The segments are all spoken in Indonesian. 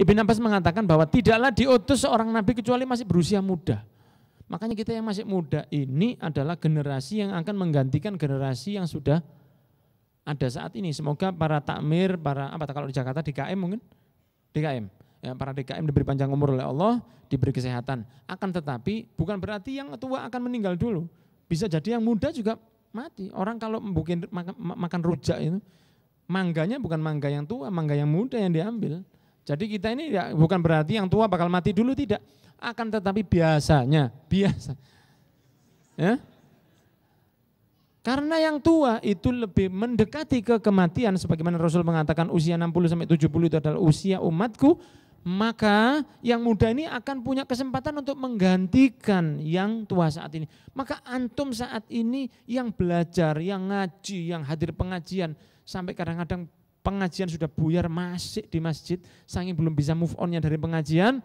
Ibn Abbas mengatakan bahwa tidaklah diutus seorang nabi kecuali masih berusia muda. Makanya kita yang masih muda ini adalah generasi yang akan menggantikan generasi yang sudah ada saat ini. Semoga para takmir, para apa kalau di Jakarta DKM mungkin DKM. Ya, para DKM diberi panjang umur oleh Allah, diberi kesehatan. Akan tetapi bukan berarti yang tua akan meninggal dulu. Bisa jadi yang muda juga mati. Orang kalau mungkin makan, makan rujak itu, mangganya bukan mangga yang tua, mangga yang muda yang diambil. Jadi kita ini ya, bukan berarti yang tua bakal mati dulu tidak, akan tetapi biasanya biasa. Ya? Karena yang tua itu lebih mendekati ke kematian sebagaimana Rasul mengatakan usia 60 sampai 70 itu adalah usia umatku, maka yang muda ini akan punya kesempatan untuk menggantikan yang tua saat ini. Maka antum saat ini yang belajar, yang ngaji, yang hadir pengajian sampai kadang-kadang pengajian sudah buyar masih di masjid, saking belum bisa move onnya dari pengajian,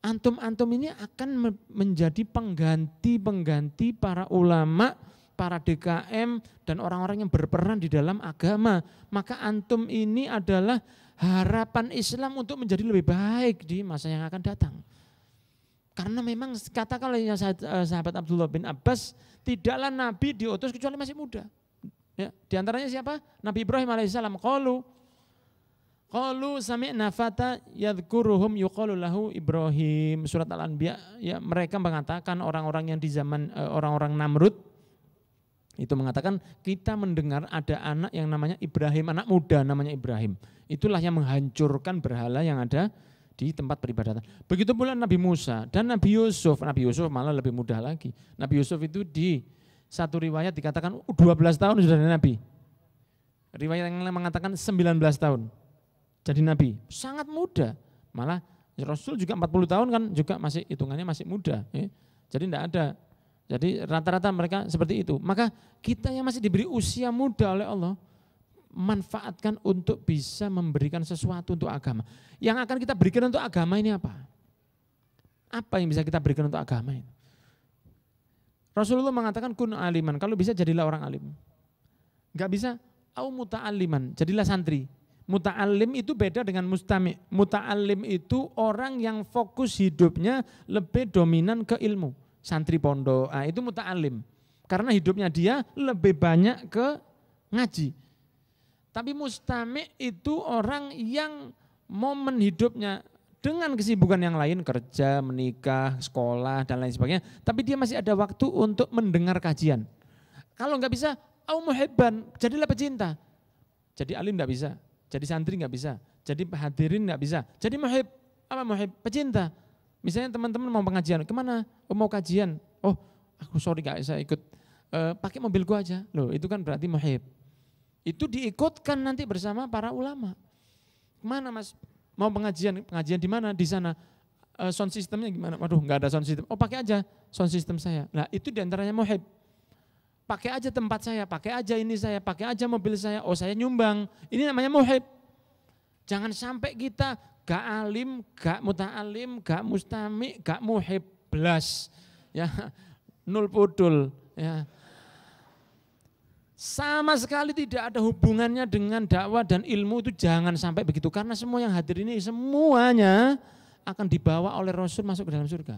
antum-antum ini akan menjadi pengganti-pengganti para ulama, para DKM, dan orang-orang yang berperan di dalam agama. Maka antum ini adalah harapan Islam untuk menjadi lebih baik di masa yang akan datang. Karena memang katakanlah eh, sahabat Abdullah bin Abbas, tidaklah Nabi diutus kecuali masih muda. Ya, di antaranya siapa? Nabi Ibrahim alaihissalam. Qalu Qalu sami'na nafata yadhkuruhum yuqalu lahu Ibrahim. Surat Al-Anbiya ya mereka mengatakan orang-orang yang di zaman e, orang-orang Namrud itu mengatakan kita mendengar ada anak yang namanya Ibrahim, anak muda namanya Ibrahim. Itulah yang menghancurkan berhala yang ada di tempat peribadatan. Begitu pula Nabi Musa dan Nabi Yusuf. Nabi Yusuf malah lebih mudah lagi. Nabi Yusuf itu di satu riwayat dikatakan 12 tahun sudah jadi nabi. Riwayat yang lain mengatakan 19 tahun. Jadi nabi sangat muda. Malah Rasul juga 40 tahun kan juga masih hitungannya masih muda. Ya. Jadi tidak ada. Jadi rata-rata mereka seperti itu. Maka kita yang masih diberi usia muda oleh Allah, manfaatkan untuk bisa memberikan sesuatu untuk agama. Yang akan kita berikan untuk agama ini apa? Apa yang bisa kita berikan untuk agama ini? Rasulullah mengatakan kun aliman, kalau bisa jadilah orang alim. Gak bisa, au muta'aliman, jadilah santri. Muta'alim itu beda dengan mustami. Muta'alim itu orang yang fokus hidupnya lebih dominan ke ilmu. Santri pondok, nah, itu muta'alim. Karena hidupnya dia lebih banyak ke ngaji. Tapi mustami itu orang yang momen hidupnya dengan kesibukan yang lain kerja, menikah, sekolah dan lain sebagainya, tapi dia masih ada waktu untuk mendengar kajian. Kalau nggak bisa, au muhibban, jadilah pecinta. Jadi alim nggak bisa, jadi santri nggak bisa, jadi hadirin nggak bisa, jadi muhib apa muhib pecinta. Misalnya teman-teman mau pengajian, kemana? Oh, mau kajian? Oh, aku sorry nggak bisa ikut. E, pakai mobil gua aja. Loh, itu kan berarti muhib. Itu diikutkan nanti bersama para ulama. Kemana mas? mau pengajian, pengajian di mana? Di sana. Eh, sound systemnya gimana? Waduh, nggak ada sound system. Oh pakai aja sound system saya. Nah itu diantaranya muhib. Pakai aja tempat saya, pakai aja ini saya, pakai aja mobil saya. Oh saya nyumbang. Ini namanya muhib. Jangan sampai kita gak alim, gak alim, gak mustami, gak muhib. Blas. Ya, nul pudul. Ya sama sekali tidak ada hubungannya dengan dakwah dan ilmu itu jangan sampai begitu karena semua yang hadir ini semuanya akan dibawa oleh Rasul masuk ke dalam surga.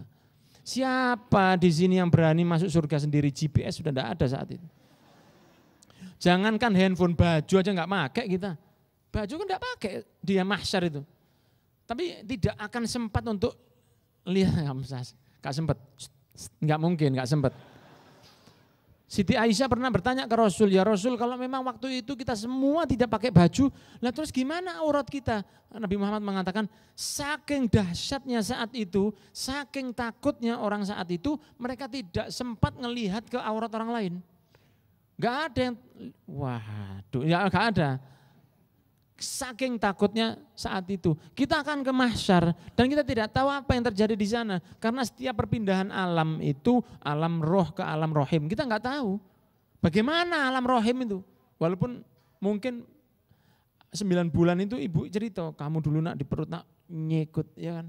Siapa di sini yang berani masuk surga sendiri GPS sudah tidak ada saat itu. Jangankan handphone baju aja nggak pakai kita. Baju kan nggak pakai dia mahsyar itu. Tapi tidak akan sempat untuk lihat nggak sempat, nggak mungkin nggak sempat. Siti Aisyah pernah bertanya ke Rasul, ya Rasul kalau memang waktu itu kita semua tidak pakai baju, lah terus gimana aurat kita? Nabi Muhammad mengatakan, saking dahsyatnya saat itu, saking takutnya orang saat itu, mereka tidak sempat melihat ke aurat orang lain. Gak ada yang, waduh, ya gak ada saking takutnya saat itu. Kita akan ke mahsyar dan kita tidak tahu apa yang terjadi di sana karena setiap perpindahan alam itu alam roh ke alam rohim. Kita nggak tahu bagaimana alam rohim itu. Walaupun mungkin sembilan bulan itu ibu cerita kamu dulu nak di perut nak nyekut ya kan.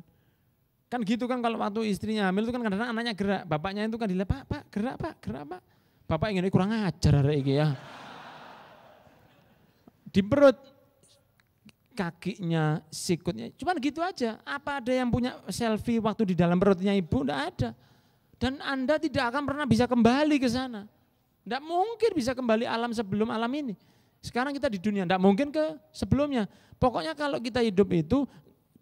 Kan gitu kan kalau waktu istrinya hamil itu kan kadang-kadang anaknya gerak, bapaknya itu kan dilihat, "Pak, Pak, gerak, Pak, gerak, Pak." Bapak ingin kurang ajar hari ini ya. Di perut kakinya, sikutnya. Cuman gitu aja. Apa ada yang punya selfie waktu di dalam perutnya ibu? tidak ada. Dan Anda tidak akan pernah bisa kembali ke sana. tidak mungkin bisa kembali alam sebelum alam ini. Sekarang kita di dunia, tidak mungkin ke sebelumnya. Pokoknya kalau kita hidup itu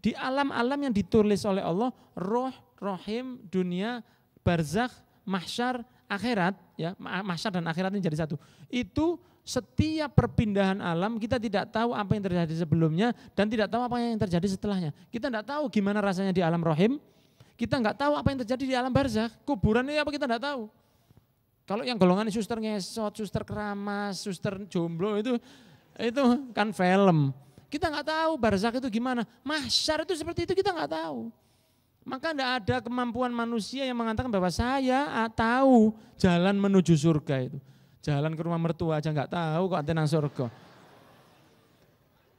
di alam-alam yang ditulis oleh Allah, roh, rohim, dunia, barzakh, mahsyar, akhirat ya masa dan akhirat ini jadi satu itu setiap perpindahan alam kita tidak tahu apa yang terjadi sebelumnya dan tidak tahu apa yang terjadi setelahnya kita tidak tahu gimana rasanya di alam rohim kita nggak tahu apa yang terjadi di alam barzakh kuburan ini apa kita tidak tahu kalau yang golongan suster ngesot suster keramas suster jomblo itu itu kan film kita nggak tahu barzakh itu gimana mahsyar itu seperti itu kita nggak tahu maka tidak ada kemampuan manusia yang mengatakan bahwa saya ah, tahu jalan menuju surga itu. Jalan ke rumah mertua aja nggak tahu kok antena surga.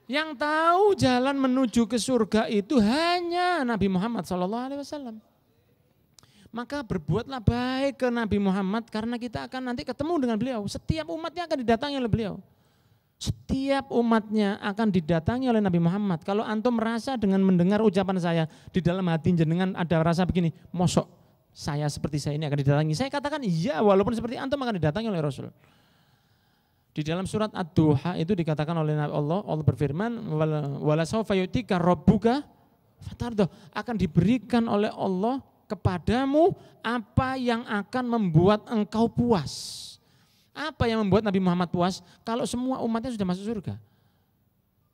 Yang tahu jalan menuju ke surga itu hanya Nabi Muhammad SAW. Maka berbuatlah baik ke Nabi Muhammad karena kita akan nanti ketemu dengan beliau. Setiap umatnya akan didatangi oleh beliau. Setiap umatnya akan didatangi oleh Nabi Muhammad. Kalau antum merasa dengan mendengar ucapan saya di dalam hati jenengan ada rasa begini, mosok saya seperti saya ini akan didatangi. Saya katakan iya walaupun seperti antum akan didatangi oleh Rasul. Di dalam surat Ad-Duha itu dikatakan oleh Allah, Allah berfirman, "Wala sawfa yutika rabbuka fatardo." Akan diberikan oleh Allah kepadamu apa yang akan membuat engkau puas. Apa yang membuat Nabi Muhammad puas? Kalau semua umatnya sudah masuk surga.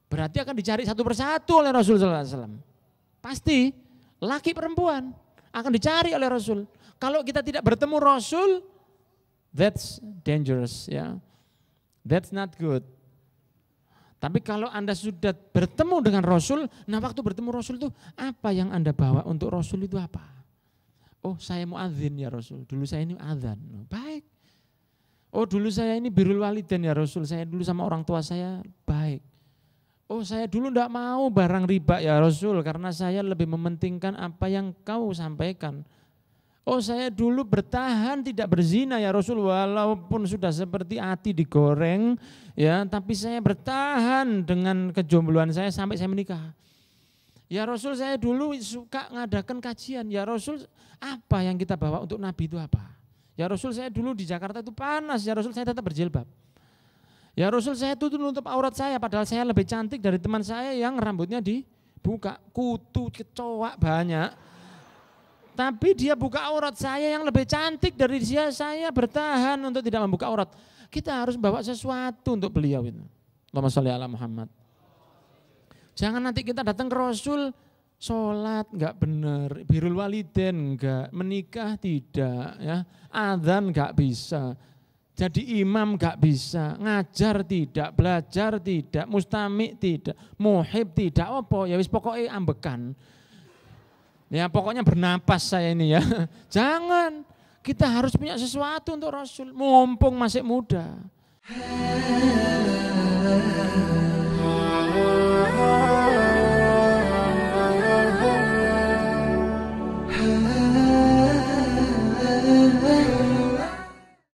Berarti akan dicari satu persatu oleh Rasul Alaihi Wasallam. Pasti laki perempuan akan dicari oleh Rasul. Kalau kita tidak bertemu Rasul, that's dangerous ya. That's not good. Tapi kalau Anda sudah bertemu dengan Rasul, nah waktu bertemu Rasul itu apa yang Anda bawa untuk Rasul itu apa? Oh saya mau azan ya Rasul, dulu saya ini azan. Oh dulu saya ini birul walidan ya Rasul, saya dulu sama orang tua saya baik. Oh saya dulu tidak mau barang riba ya Rasul karena saya lebih mementingkan apa yang kau sampaikan. Oh saya dulu bertahan tidak berzina ya Rasul walaupun sudah seperti ati digoreng ya tapi saya bertahan dengan kejombloan saya sampai saya menikah. Ya Rasul saya dulu suka ngadakan kajian ya Rasul apa yang kita bawa untuk Nabi itu apa? Ya Rasul saya dulu di Jakarta itu panas, ya Rasul saya tetap berjilbab. Ya Rasul saya itu nutup aurat saya padahal saya lebih cantik dari teman saya yang rambutnya dibuka kutu kecoa banyak. Tapi dia buka aurat saya yang lebih cantik dari dia saya bertahan untuk tidak membuka aurat. Kita harus bawa sesuatu untuk beliau itu. Allahumma sholli ala Muhammad. Jangan nanti kita datang ke Rasul sholat nggak benar, birul waliden nggak, menikah tidak, ya, adzan nggak bisa, jadi imam nggak bisa, ngajar tidak, belajar tidak, mustamik tidak, muhib tidak, apa ya wis pokoknya ambekan. Ya pokoknya bernapas saya ini ya. Jangan, kita harus punya sesuatu untuk Rasul, mumpung masih muda.